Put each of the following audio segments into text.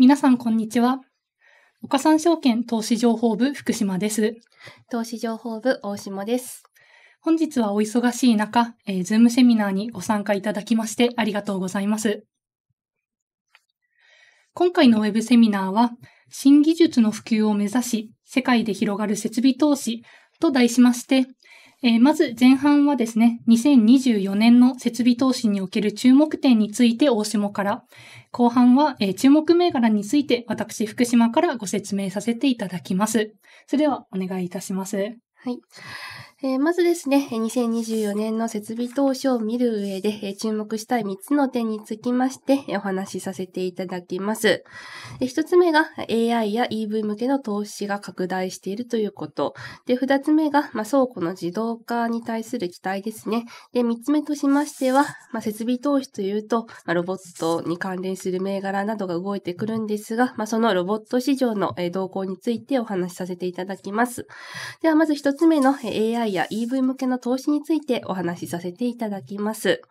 皆さん、こんにちは。岡三証券投資情報部福島です。投資情報部大下です。本日はお忙しい中、えー、ズームセミナーにご参加いただきましてありがとうございます。今回のウェブセミナーは、新技術の普及を目指し、世界で広がる設備投資と題しまして、えー、まず前半はですね、2024年の設備投資における注目点について大下から、後半は、えー、注目銘柄について私、福島からご説明させていただきます。それではお願いいたします。はい。えー、まずですね、2024年の設備投資を見る上で、え注目したい3つの点につきまして、えお話しさせていただきます。で1つ目が AI や EV 向けの投資が拡大しているということ。で、2つ目が、まあ、倉庫の自動化に対する期待ですね。で、3つ目としましては、まあ、設備投資というと、まあ、ロボットに関連する銘柄などが動いてくるんですが、まあ、そのロボット市場の動向についてお話しさせていただきます。では、まず1つ目の AI AI や EV 向けの投資についてお話しさせていただきます。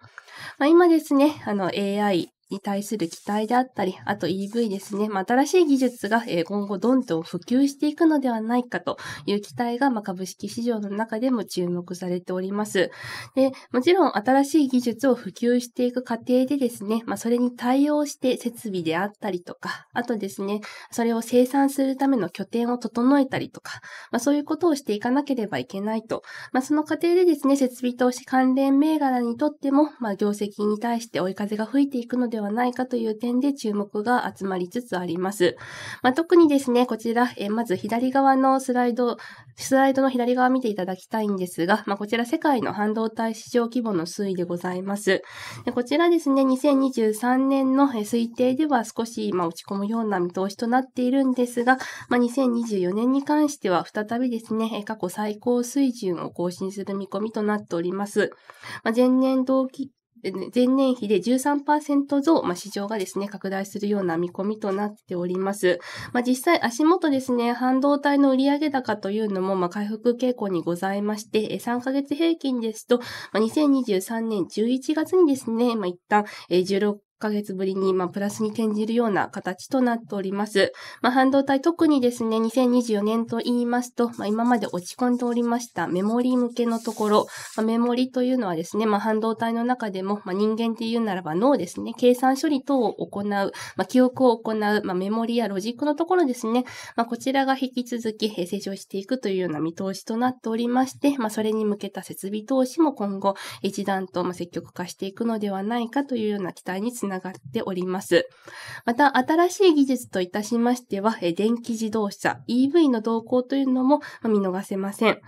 まあ、今ですね、あの AI に対する期待であったり、あと EV ですね。まあ、新しい技術が、今後どんどん普及していくのではないかという期待が、まあ、株式市場の中でも注目されております。で、もちろん新しい技術を普及していく過程でですね、まあ、それに対応して設備であったりとか、あとですね、それを生産するための拠点を整えたりとか、まあ、そういうことをしていかなければいけないと。まあ、その過程でですね、設備投資関連銘柄にとっても、まあ、業績に対して追い風が吹いていくのではではないかという点で注目が集まりつつあります。まあ、特にですね、こちら、えまず左側のスライド、スライドの左側見ていただきたいんですが、まあ、こちら世界の半導体市場規模の推移でございます。でこちらですね、2023年の推定では少し、ま落ち込むような見通しとなっているんですが、まあ、2024年に関しては再びですね、過去最高水準を更新する見込みとなっております。まあ、前年同期前年比で13%増、まあ、市場がですね、拡大するような見込みとなっております。まあ、実際足元ですね、半導体の売上高というのも、ま回復傾向にございまして、3ヶ月平均ですと、まあ、2023年11月にですね、まあ、一旦16ヶ月ぶりに、まあ、プラスに転じるような形となっております。まあ、半導体特にですね、2024年と言いますと、まあ、今まで落ち込んでおりましたメモリ向けのところ、まあ、メモリというのはですね、まあ、半導体の中でも、まあ、人間っていうならば脳ですね、計算処理等を行う、まあ、記憶を行う、まあ、メモリやロジックのところですね、まあ、こちらが引き続き成長していくというような見通しとなっておりまして、まあ、それに向けた設備投資も今後、一段と積極化していくのではないかというような期待につながっております。また、新しい技術といたしましては、電気自動車、EV の動向というのも見逃せません。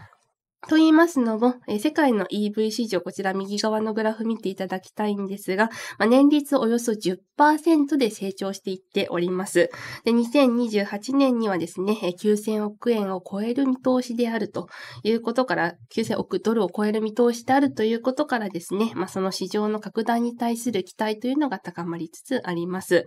と言いますのも、えー、世界の EV 市場、こちら右側のグラフ見ていただきたいんですが、まあ、年率およそ10%で成長していっております。で、2028年にはですね、9000億円を超える見通しであるということから、9000億ドルを超える見通しであるということからですね、まあ、その市場の拡大に対する期待というのが高まりつつあります。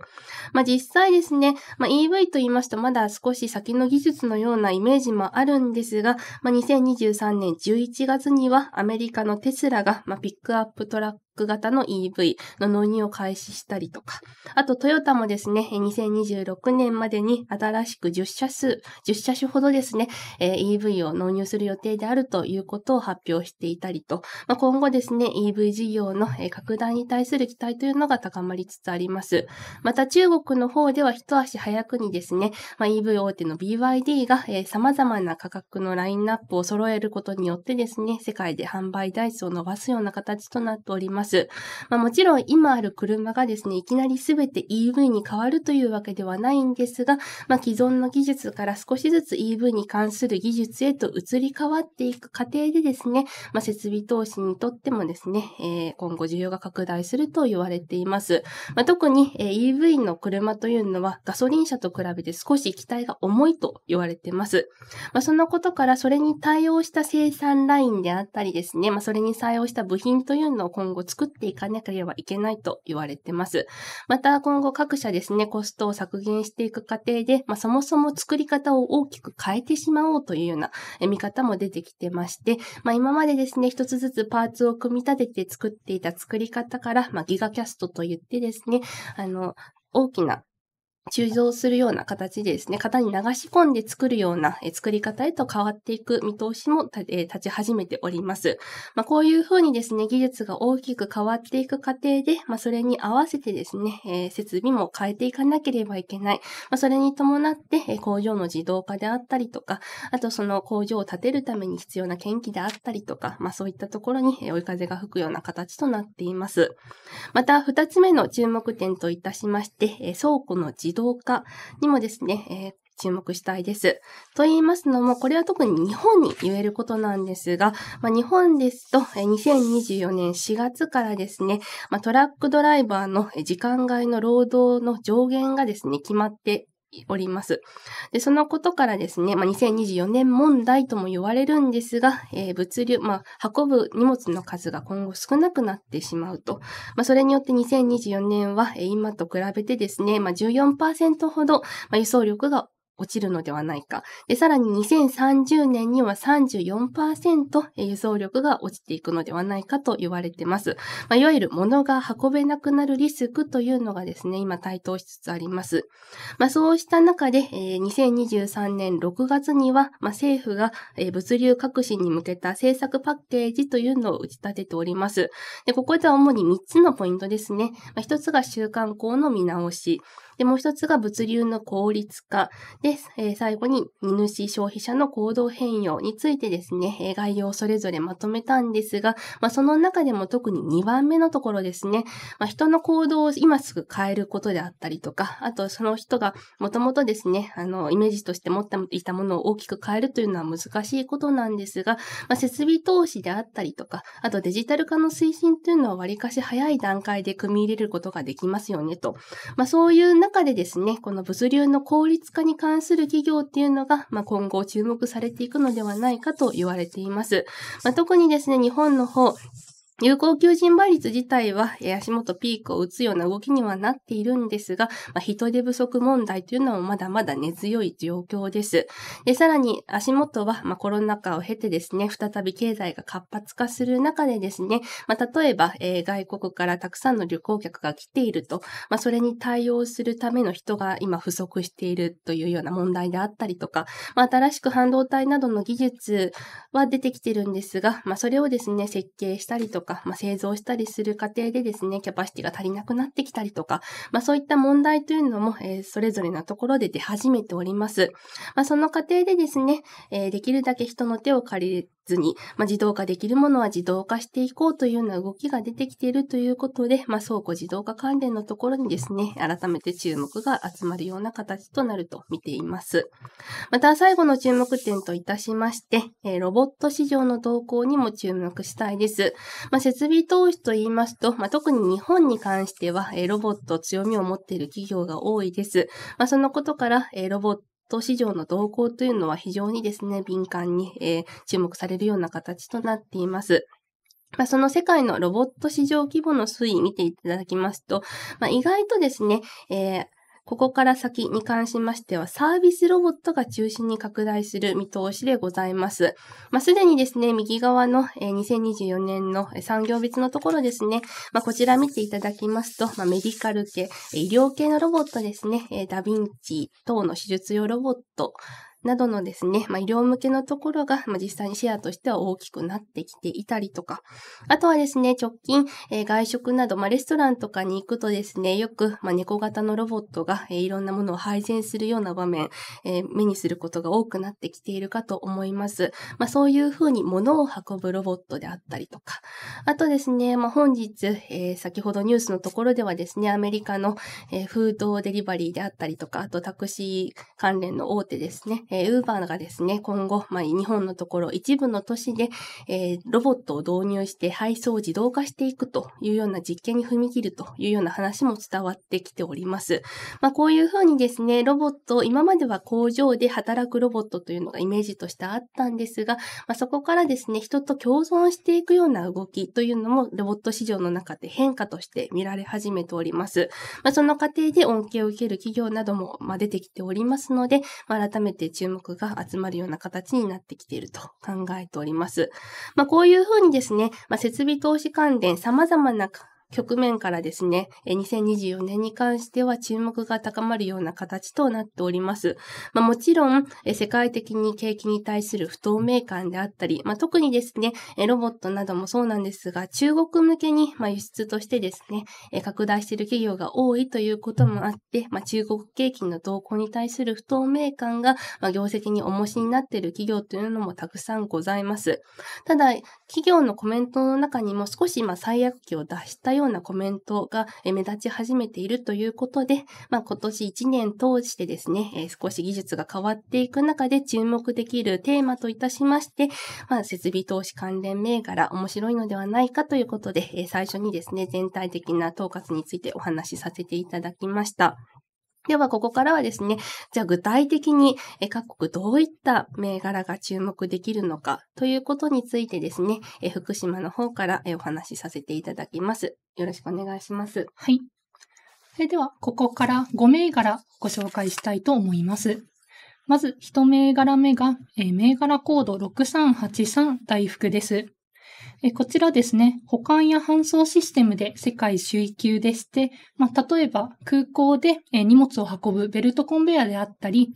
まあ、実際ですね、まあ、EV と言いますとまだ少し先の技術のようなイメージもあるんですが、まあ、2023年年11月にはアメリカのテスラが、まあ、ピックアップトラック型の EV の納入を開始したりとか、あとトヨタもですね、2026年までに新しく10社数、10社種ほどですね、EV を納入する予定であるということを発表していたりと、まあ、今後ですね、EV 事業の拡大に対する期待というのが高まりつつあります。また中国の方では一足早くにですね、まあ、EV 大手の BYD が様々な価格のラインナップを揃えることによってですね、世界で販売台数を伸ばすような形となっております。ます。まあ、もちろん今ある車がですね、いきなりすべて EV に変わるというわけではないんですが、まあ、既存の技術から少しずつ EV に関する技術へと移り変わっていく過程でですね、まあ、設備投資にとってもですね、えー、今後需要が拡大すると言われています。まあ、特に EV の車というのはガソリン車と比べて少し機体が重いと言われています。まあ、そのことからそれに対応した生産ラインであったりですね、まあ、それに対応した部品というのを今後作っていかなければいけないと言われてます。また今後各社ですね、コストを削減していく過程で、まあ、そもそも作り方を大きく変えてしまおうというような見方も出てきてまして、まあ、今までですね、一つずつパーツを組み立てて作っていた作り方から、まあ、ギガキャストと言ってですね、あの、大きな鋳造するような形でですね、型に流し込んで作るような作り方へと変わっていく見通しも立ち始めております。まあ、こういうふうにですね、技術が大きく変わっていく過程で、まあ、それに合わせてですね、えー、設備も変えていかなければいけない。まあ、それに伴って、工場の自動化であったりとか、あとその工場を建てるために必要な研機であったりとか、まあ、そういったところに追い風が吹くような形となっています。また、二つ目の注目点といたしまして、倉庫の自動化にもですね、えー、注目したいです。と言いますのも、これは特に日本に言えることなんですが、まあ、日本ですと、2024年4月からですね、まあ、トラックドライバーの時間外の労働の上限がですね、決まっております。で、そのことからですね、まあ、2024年問題とも言われるんですが、えー、物流、まあ、運ぶ荷物の数が今後少なくなってしまうと。まあ、それによって2024年は、え今と比べてですね、まあ、14%ほど、まあ、輸送力が落ちるのではないか。で、さらに2030年には34%輸送力が落ちていくのではないかと言われてます。まあ、いわゆる物が運べなくなるリスクというのがですね、今対等しつつあります。まあ、そうした中で、えー、2023年6月には、まあ、政府が、えー、物流革新に向けた政策パッケージというのを打ち立てております。で、ここでは主に3つのポイントですね。まあ、1つが習慣行の見直し。で、もう一つが物流の効率化です。えー、最後に、荷主消費者の行動変容についてですね、え概要をそれぞれまとめたんですが、まあ、その中でも特に2番目のところですね、まあ、人の行動を今すぐ変えることであったりとか、あとその人がもともとですね、あの、イメージとして持っていたものを大きく変えるというのは難しいことなんですが、まあ、設備投資であったりとか、あとデジタル化の推進というのは割かし早い段階で組み入れることができますよねと。まあ、そういう中でですね、この物流の効率化に関する企業っていうのが、まあ、今後注目されていくのではないかと言われています。まあ、特にですね、日本の方、有効求人倍率自体は足元ピークを打つような動きにはなっているんですが、まあ、人手不足問題というのはまだまだ根強い状況です。で、さらに足元は、まあ、コロナ禍を経てですね、再び経済が活発化する中でですね、まあ、例えば、えー、外国からたくさんの旅行客が来ていると、まあ、それに対応するための人が今不足しているというような問題であったりとか、まあ、新しく半導体などの技術は出てきてるんですが、まあ、それをですね、設計したりとか、か、まあ、製造したりする過程でですね、キャパシティが足りなくなってきたりとか、まあ、そういった問題というのも、えー、それぞれのところで出始めております。まあ、その過程でですね、えー、できるだけ人の手を借りずに、まあ、自動化できるものは自動化していこうというような動きが出てきているということで、まあ、倉庫自動化関連のところにですね、改めて注目が集まるような形となると見ています。また最後の注目点といたしまして、えー、ロボット市場の動向にも注目したいです。まあ、設備投資と言いますと、まあ、特に日本に関しては、えー、ロボット強みを持っている企業が多いです。まあ、そのことから、えー、ロボットト市場の動向というのは非常にですね、敏感に、えー、注目されるような形となっています。まあ、その世界のロボット市場規模の推移見ていただきますと、まあ、意外とですね、えー、ここから先に関しましてはサービスロボットが中心に拡大する見通しでございます。まあ、すでにですね、右側の2024年の産業別のところですね、まあ、こちら見ていただきますと、まあ、メディカル系、医療系のロボットですね、ダヴィンチ等の手術用ロボット、などのですね、まあ、医療向けのところが、まあ、実際にシェアとしては大きくなってきていたりとか、あとはですね、直近、えー、外食など、まあ、レストランとかに行くとですね、よく、まあ、猫型のロボットが、えー、いろんなものを配膳するような場面、えー、目にすることが多くなってきているかと思います。まあ、そういうふうに物を運ぶロボットであったりとか、あとですね、まあ、本日、えー、先ほどニュースのところではですね、アメリカの、えー、フードデリバリーであったりとか、あとタクシー関連の大手ですね、えー、Uber がですね、今後、まあ、日本のところ一部の都市で、えー、ロボットを導入して配送を自動化していくというような実験に踏み切るというような話も伝わってきております。まあ、こういうふうにですね、ロボット、今までは工場で働くロボットというのがイメージとしてあったんですが、まあ、そこからですね、人と共存していくような動きというのもロボット市場の中で変化として見られ始めております。まあ、その過程で恩恵を受ける企業なども、まあ、出てきておりますので、まあ、改めて注注目が集まるような形になってきていると考えております。まあ、こういうふうにですね、まあ、設備投資関連様々な局面からですね、2024年に関しては注目が高まるような形となっております。まあ、もちろん、世界的に景気に対する不透明感であったり、まあ、特にですね、ロボットなどもそうなんですが、中国向けに輸出としてですね、拡大している企業が多いということもあって、まあ、中国景気の動向に対する不透明感が、まあ、業績に重しになっている企業というのもたくさんございます。ただ、企業のコメントの中にも少し今最悪期を脱したようようなコメントが目立ち始めているということで、まあ、今年1年通してですね、え少し技術が変わっていく中で注目できるテーマといたしまして、まあ、設備投資関連銘柄面白いのではないかということで、え最初にですね、全体的な統括についてお話しさせていただきました。では、ここからはですね、じゃあ具体的に各国どういった銘柄が注目できるのかということについてですね、福島の方からお話しさせていただきます。よろしくお願いします。はい。それでは、ここから5銘柄ご紹介したいと思います。まず、1銘柄目が、銘柄コード6383大福です。えこちらですね、保管や搬送システムで世界周囲級でして、まあ、例えば空港で荷物を運ぶベルトコンベヤであったり、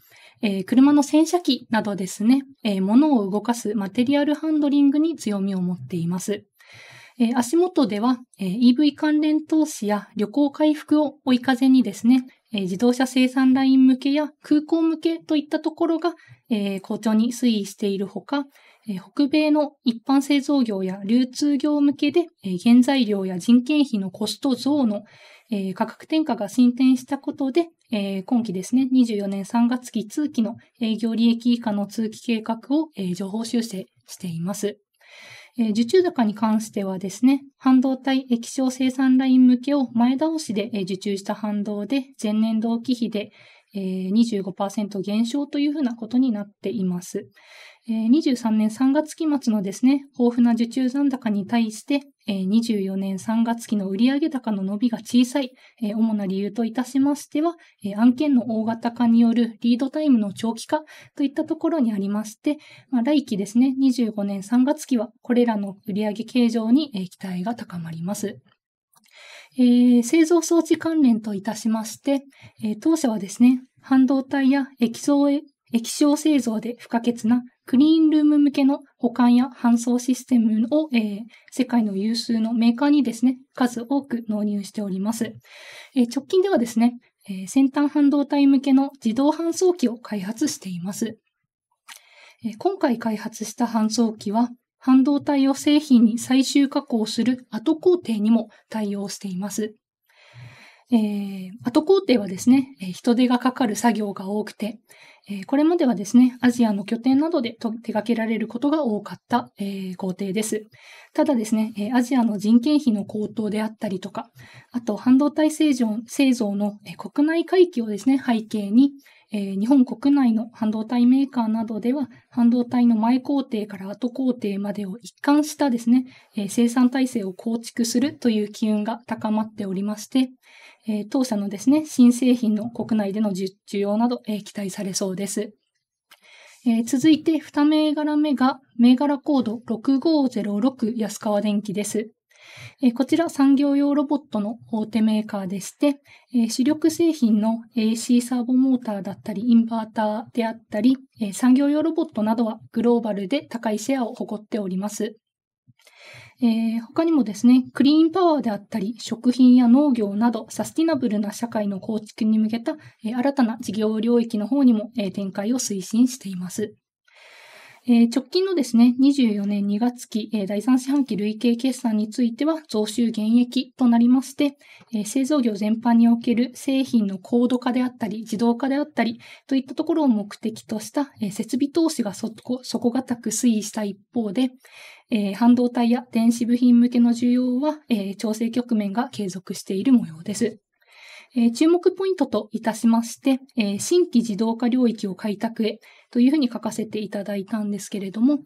え車の洗車機などですね、え物を動かすマテリアルハンドリングに強みを持っています。え足元では、え EV 関連投資や旅行回復を追い風にですね、え自動車生産ライン向けや空港向けといったところが、え好調に推移しているほか、北米の一般製造業や流通業向けで、原材料や人件費のコスト増の価格転嫁が進展したことで、今期ですね、24年3月期通期の営業利益以下の通期計画を情報修正しています。受注高に関してはですね、半導体液晶生産ライン向けを前倒しで受注した反動で、前年同期比で25%減少というふうなことになっています。23年3月期末のですね、豊富な受注残高に対して、24年3月期の売上高の伸びが小さい、主な理由といたしましては、案件の大型化によるリードタイムの長期化といったところにありまして、来期ですね、25年3月期はこれらの売上形状に期待が高まります。えー、製造装置関連といたしまして、当社はですね、半導体や液晶液晶製造で不可欠なクリーンルーム向けの保管や搬送システムを、えー、世界の有数のメーカーにですね、数多く納入しております。えー、直近ではですね、えー、先端半導体向けの自動搬送機を開発しています。え今回開発した搬送機は、半導体を製品に最終加工する後工程にも対応しています。えー、後工程はですね、人手がかかる作業が多くて、えこれまではですね、アジアの拠点などで手掛けられることが多かった、えー、工程です。ただですね、えアジアの人件費の高騰であったりとか、あと半導体製造製造の、え国内回帰をですね、背景に、え日本国内の半導体メーカーなどでは、半導体の前工程から後工程までを一貫したですね、え生産体制を構築するという機運が高まっておりまして、え当社のですね、新製品の国内での需要など、え期待されそうです。え続いて2銘柄目が、銘柄コード6506安川電機です。こちら産業用ロボットの大手メーカーでして、主力製品の AC サーボモーターだったり、インバーターであったり、産業用ロボットなどはグローバルで高いシェアを誇っております。えー、他にもですね、クリーンパワーであったり、食品や農業など、サスティナブルな社会の構築に向けた、えー、新たな事業領域の方にも、えー、展開を推進しています。え直近のですね、24年2月期、え第3四半期累計決算については増収減益となりまして、え製造業全般における製品の高度化であったり、自動化であったり、といったところを目的とした、え設備投資が底堅く推移した一方で、えー、半導体や電子部品向けの需要は、えー、調整局面が継続している模様です。えー、注目ポイントといたしまして、えー、新規自動化領域を開拓へというふうに書かせていただいたんですけれども、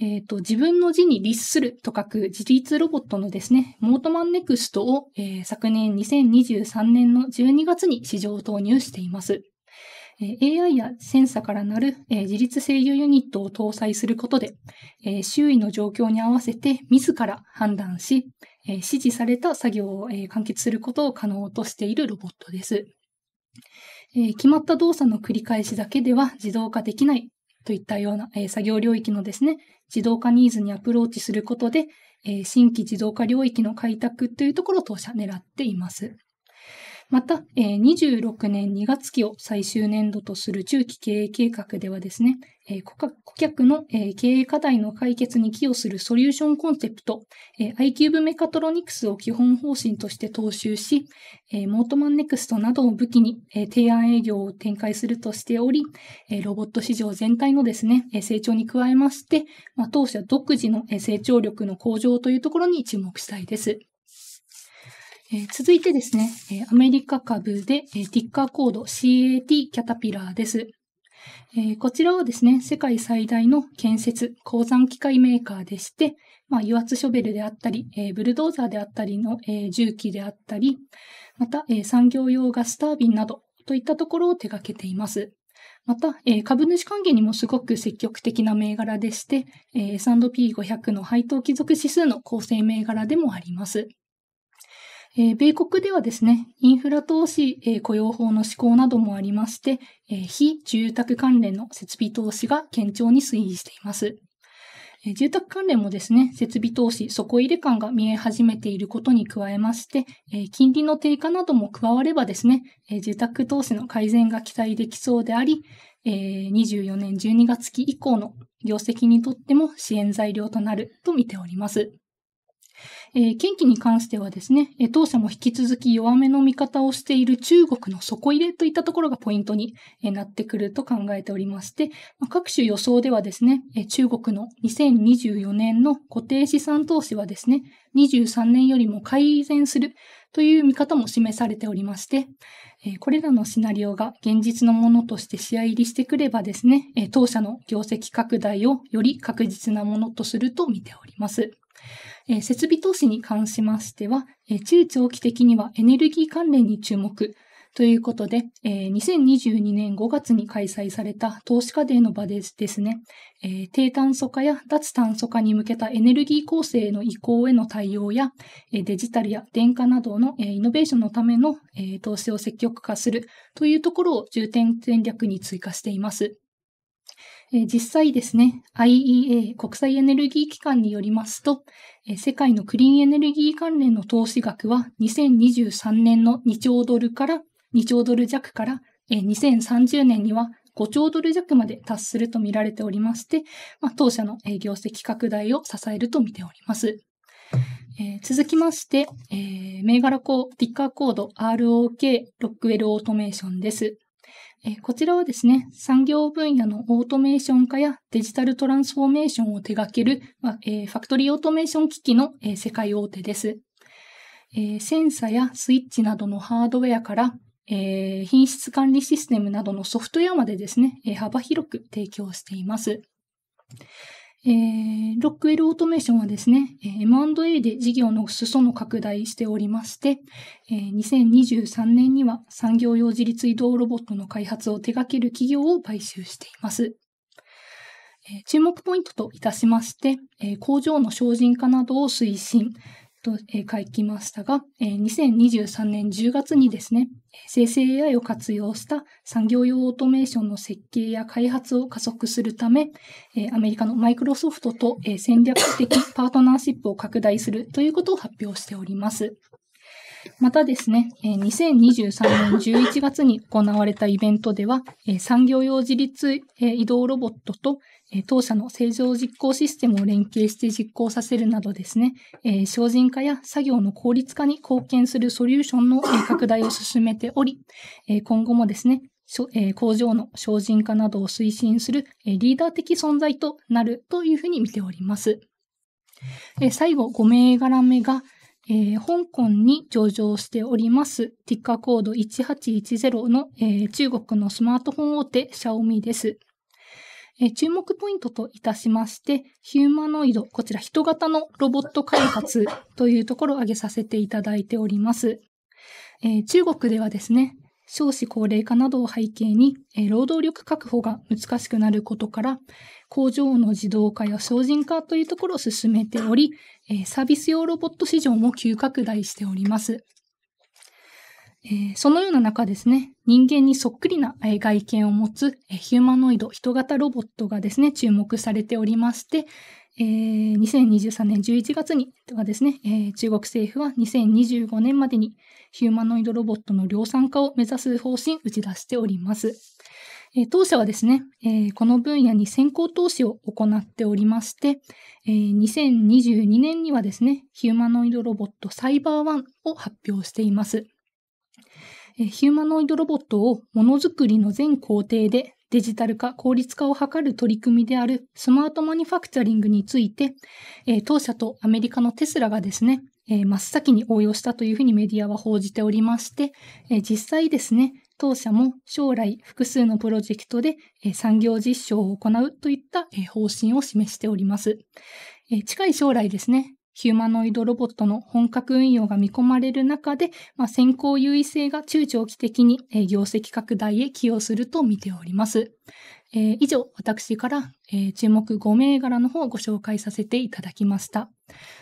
えーと、自分の字に立すると書く自立ロボットのですね、モートマンネクストを、えー、昨年2023年の12月に市場投入しています。AI やセンサからなる自立制御ユニットを搭載することで、周囲の状況に合わせて自ら判断し、指示された作業を完結することを可能としているロボットです。決まった動作の繰り返しだけでは自動化できないといったような作業領域のですね、自動化ニーズにアプローチすることで、新規自動化領域の開拓というところを当社狙っています。また、えー、26年2月期を最終年度とする中期経営計画ではですね、え顧客の、え経営課題の解決に寄与するソリューションコンセプト、え iCube メカトロニクスを基本方針として踏襲し、えモートマンネクストなどを武器に、え提案営業を展開するとしており、えロボット市場全体のですね、え成長に加えまして、まあ、当社独自の、え成長力の向上というところに注目したいです。えー、続いてですね、えー、アメリカ株で、えー、ティッカーコード CAT キャタピラーです。えー、こちらはですね、世界最大の建設、鉱山機械メーカーでして、まあ、油圧ショベルであったり、えー、ブルドーザーであったりの、えー、重機であったり、また、えー、産業用ガスタービンなどといったところを手掛けています。また、えー、株主還元にもすごく積極的な銘柄でして、えー、S&P500 の配当貴族指数の構成銘柄でもあります。えー、米国ではですね、インフラ投資、えー、雇用法の施行などもありまして、えー、非住宅関連の設備投資が堅調に推移しています。えー、住宅関連もですね、設備投資、底入れ感が見え始めていることに加えまして、えー、金利の低下なども加わればですね、えー、住宅投資の改善が期待できそうであり、えー、24年12月期以降の業績にとっても支援材料となると見ております。えー、近畿に関してはですね、え当社も引き続き弱めの見方をしている中国の底入れといったところがポイントに、えなってくると考えておりまして、ま各種予想ではですね、え中国の2024年の固定資産投資はですね、23年よりも改善するという見方も示されておりまして、これらのシナリオが現実のものとして試合入りしてくればですね、当社の業績拡大をより確実なものとすると見ております。え設備投資に関しましては、え中長期的にはエネルギー関連に注目。ということで、え2022年5月に開催された投資家デーの場でですね、え低炭素化や脱炭素化に向けたエネルギー構成への移行への対応や、えデジタルや電化などの、えイノベーションのための、え投資を積極化するというところを重点戦略に追加しています。えー、実際ですね、IEA 国際エネルギー機関によりますと、えー、世界のクリーンエネルギー関連の投資額は2023年の2兆ドルから2兆ドル弱から、えー、2030年には5兆ドル弱まで達すると見られておりまして、まあ、当社の業績拡大を支えると見ております。えー、続きまして、えー、銘柄コー、ティッカーコード ROK ロックウェルオートメーションです。えこちらはですね、産業分野のオートメーション化やデジタルトランスフォーメーションを手掛ける、まえファクトリーオートメーション機器の、え世界大手です、えセンサやスイッチなどのハードウェアから、え品質管理システムなどのソフトウェアまでですね、え幅広く提供しています。えー、ロックウェルオートメーションはですね、M&A で事業の裾野拡大しておりまして、えー、2023年には産業用自立移動ロボットの開発を手掛ける企業を買収しています。えー、注目ポイントといたしまして、えー、工場の精進化などを推進と、えー、書きましたが、えー、2023年10月にですね、生成 AI を活用した産業用オートメーションの設計や開発を加速するため、アメリカのマイクロソフトと戦略的パートナーシップを拡大するということを発表しております。またですね、2023年11月に行われたイベントでは、産業用自立移動ロボットと当社の正常実行システムを連携して実行させるなどですね、精進化や作業の効率化に貢献するソリューションの拡大を進めており、今後もですね、工場の精進化などを推進するリーダー的存在となるというふうに見ております。最後、5銘柄目が、えー、香港に上場しております、ティッカーコード1810の、えー、中国のスマートフォン大手、シャオミです。えー、注目ポイントといたしまして、ヒューマノイド、こちら人型のロボット開発 というところを挙げさせていただいております。え中国ではですね、少子高齢化などを背景に、え労働力確保が難しくなることから、工場の自動化や精進化というところを進めており、えサービス用ロボット市場も急拡大しております。えそのような中ですね、人間にそっくりな外見を持つヒューマノイド、人型ロボットがですね、注目されておりまして、えー、2023年11月にはですね、えー、中国政府は2025年までにヒューマノイドロボットの量産化を目指す方針打ち出しております。え当社はですね、えこの分野に先行投資を行っておりまして、え2022年にはですね、ヒューマノイドロボットサイバーワンを発表しています。えヒューマノイドロボットをものづくりの全工程でデジタル化、効率化を図る取り組みであるスマートマニファクチャリングについて、え当社とアメリカのテスラがですね、え真っ先に応用したというふうにメディアは報じておりまして、え実際ですね、当社も将来複数のプロジェクトで産業実証を行うといった方針を示しております。近い将来ですね、ヒューマノイドロボットの本格運用が見込まれる中で、まあ、先行優位性が中長期的に業績拡大へ寄与すると見ております。えー、以上、私から、えー、注目5銘柄の方をご紹介させていただきました。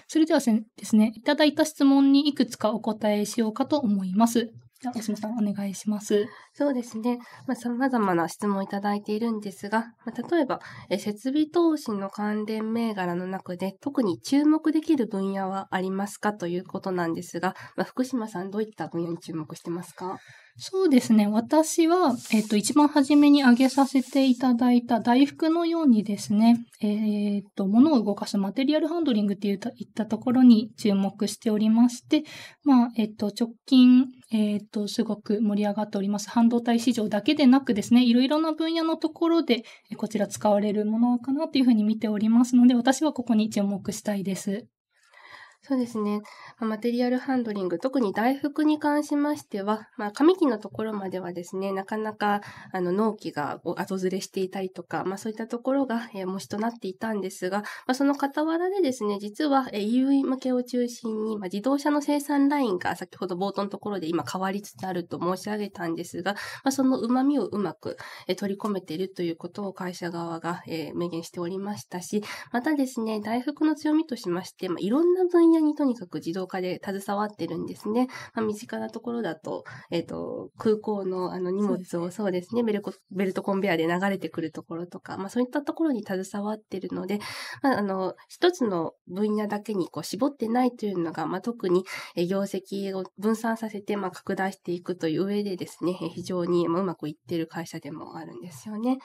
それではですね、いただいた質問にいくつかお答えしようかと思います。じゃ大島さん、お願いします。そうですね。まあ、様々な質問をいただいているんですが、まあ、例えばえ、設備投資の関連銘柄の中で、特に注目できる分野はありますかということなんですが、まあ、福島さん、どういった分野に注目してますかそうですね。私は、えっと、一番初めに挙げさせていただいた大福のようにですね、えっと、物を動かすマテリアルハンドリングっていったところに注目しておりまして、まあ、えっと、直近、えっと、すごく盛り上がっております。半導体市場だけでなくですね、いろいろな分野のところで、こちら使われるものかなというふうに見ておりますので、私はここに注目したいです。そうですね。マテリアルハンドリング、特に大福に関しましては、まあ、上期のところまではですね、なかなか、あの、納期が後ずれしていたりとか、まあ、そういったところが、えー、模試となっていたんですが、まあ、その傍らでですね、実は、えー、e v 向けを中心に、まあ、自動車の生産ラインが先ほど冒頭のところで今変わりつつあると申し上げたんですが、まあ、その旨味をうまく、えー、取り込めているということを会社側が、えー、明言しておりましたし、またですね、大福の強みとしまして、まあ、いろんな分野にとにかく自動化で携わってるんですね。まあ、身近なところだと、えっ、ー、と、空港のあの荷物をそうですね、ベルコベルトコンベアで流れてくるところとか、まあ、そういったところに携わってるので、まあ、あの、一つの分野だけにこう絞ってないというのが、まあ、特に業績を分散させて、まあ、拡大していくという上でですね、非常にうまくいってる会社でもあるんですよね。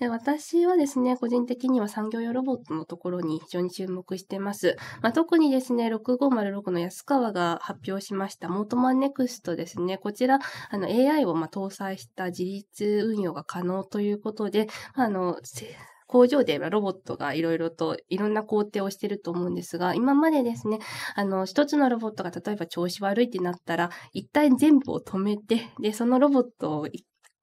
で私はですね、個人的には産業用ロボットのところに非常に注目してます。まあ、特にですね、6506の安川が発表しました、モートマンネクストですね。こちら、あの、AI をま搭載した自立運用が可能ということで、あの、工場でロボットがいろいろといろんな工程をしてると思うんですが、今までですね、あの、一つのロボットが例えば調子悪いってなったら、一体全部を止めて、で、そのロボットを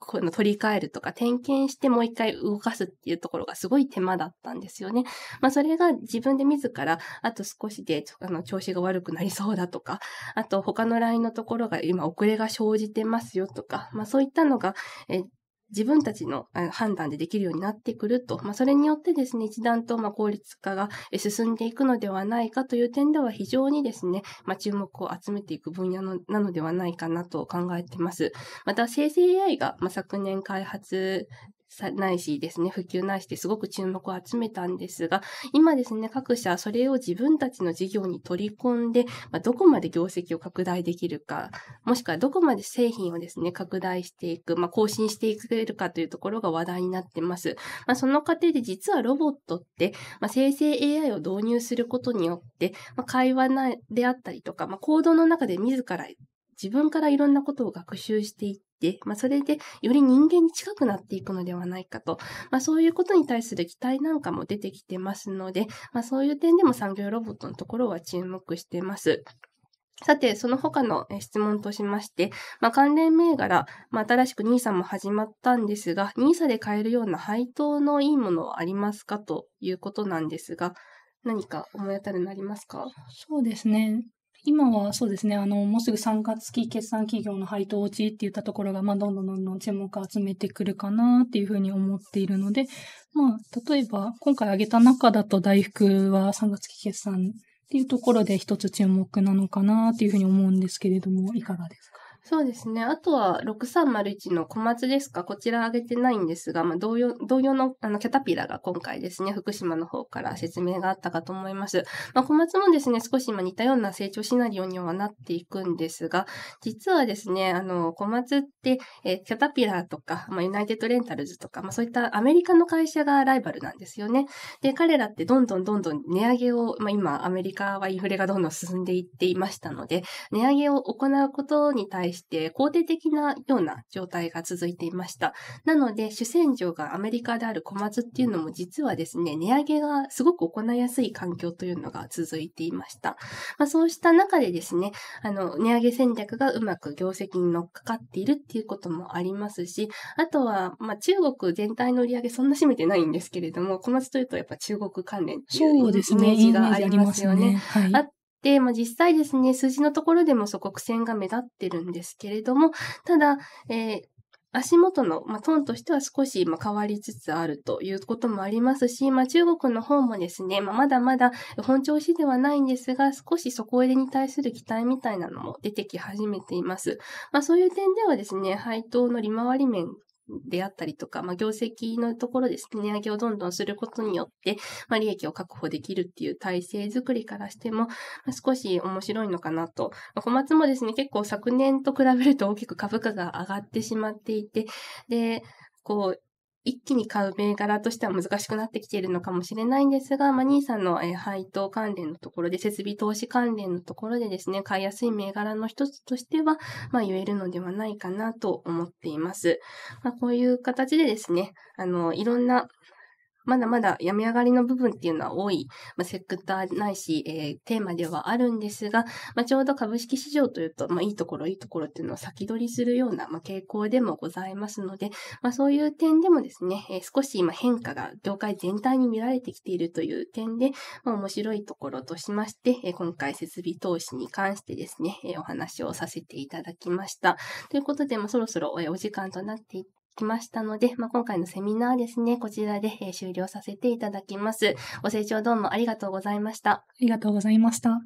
この取り替えるとか点検してもう一回動かすっていうところがすごい手間だったんですよね。まあそれが自分で自らあと少しであの調子が悪くなりそうだとか、あと他のラインのところが今遅れが生じてますよとか、まあそういったのが、え自分たちの判断でできるようになってくると、まあ、それによってですね、一段とま効率化が進んでいくのではないかという点では非常にですね、まあ、注目を集めていく分野のなのではないかなと考えています。また、生成 AI が、ま昨年開発ないしですね、普及ないしですごく注目を集めたんですが、今ですね、各社それを自分たちの事業に取り込んで、まあ、どこまで業績を拡大できるか、もしくはどこまで製品をですね、拡大していく、まあ、更新していけるかというところが話題になってます。まあ、その過程で実はロボットって、まあ、生成 AI を導入することによって、まあ、会話であったりとか、まあ、行動の中で自ら自分からいろんなことを学習していっ、まあ、それでより人間に近くなっていくのではないかと、まあ、そういうことに対する期待なんかも出てきてますので、まあ、そういう点でも産業ロボットのところは注目してます。さて、その他の質問としまして、まあ、関連銘柄、まあ、新しく NISA も始まったんですが、NISA で買えるような配当のいいものはありますかということなんですが、何か思い当たるのありますかそうですね。今はそうですね、あの、もうすぐ3月期決算企業の配当落ちっていったところが、まあ、どんどんどんどん注目を集めてくるかなっていうふうに思っているので、まあ、例えば、今回挙げた中だと大福は3月期決算っていうところで一つ注目なのかなっていうふうに思うんですけれども、いかがですかそうですね。あとは6301の小松ですか。こちら上げてないんですが、まあ、同様、同様のあのキャタピラが今回ですね、福島の方から説明があったかと思います。まあ、小松もですね、少し今似たような成長シナリオにはなっていくんですが、実はですね、あの、小松って、えキャタピラとか、まあ、ユナイテッドレンタルズとか、まあ、そういったアメリカの会社がライバルなんですよね。で、彼らってどんどんどんどん値上げを、まあ、今、アメリカはインフレがどんどん進んでいっていましたので、値上げを行うことに対してして肯定的なような状態が続いていました。なので、主戦場がアメリカである小松っていうのも実はですね、値上げがすごく行いやすい環境というのが続いていました。まあ、そうした中でですね、あの、値上げ戦略がうまく業績に乗っかかっているっていうこともありますし、あとは、まあ、中国全体の売り上げそんな占めてないんですけれども、小松というとやっぱ中国関連というイメージがありますよね。ねはい、あで、まあ、実際ですね、数字のところでもそこ苦戦が目立ってるんですけれども、ただ、えー足元の、まあ、トーンとしては少し、まあ、変わりつつあるということもありますし、まあ、中国の方もですね、まあ、まだまだ本調子ではないんですが、少し底入れに対する期待みたいなのも出てき始めています。まあ、そういう点ではですね、配当の利回り面であったりとか、まあ、業績のところですね、値上げをどんどんすることによって、まあ、利益を確保できるっていう体制づくりからしても、まあ、少し面白いのかなと。まあ、小松もですね、結構昨年と比べると大きく株価が上がってしまっていて、で、こう、一気に買う銘柄としては難しくなってきているのかもしれないんですが、まあ、兄さんの、えー、配当関連のところで、設備投資関連のところでですね、買いやすい銘柄の一つとしては、まあ、言えるのではないかなと思っています。まあ、こういう形でですね、あの、いろんなまだまだ病み上がりの部分っていうのは多い、まあ、セクターないし、えー、テーマではあるんですが、まあ、ちょうど株式市場というと、まあ、いいところ、いいところっていうのを先取りするような、まあ、傾向でもございますので、まあ、そういう点でもですね、えー、少し今変化が業界全体に見られてきているという点で、まあ、面白いところとしまして、えー、今回設備投資に関してですね、えー、お話をさせていただきました。ということで、まあ、そろそろ、えお時間となってきましたので、まあ、今回のセミナーですね、こちらで、え終了させていただきます。ご清聴どうもありがとうございました。ありがとうございました。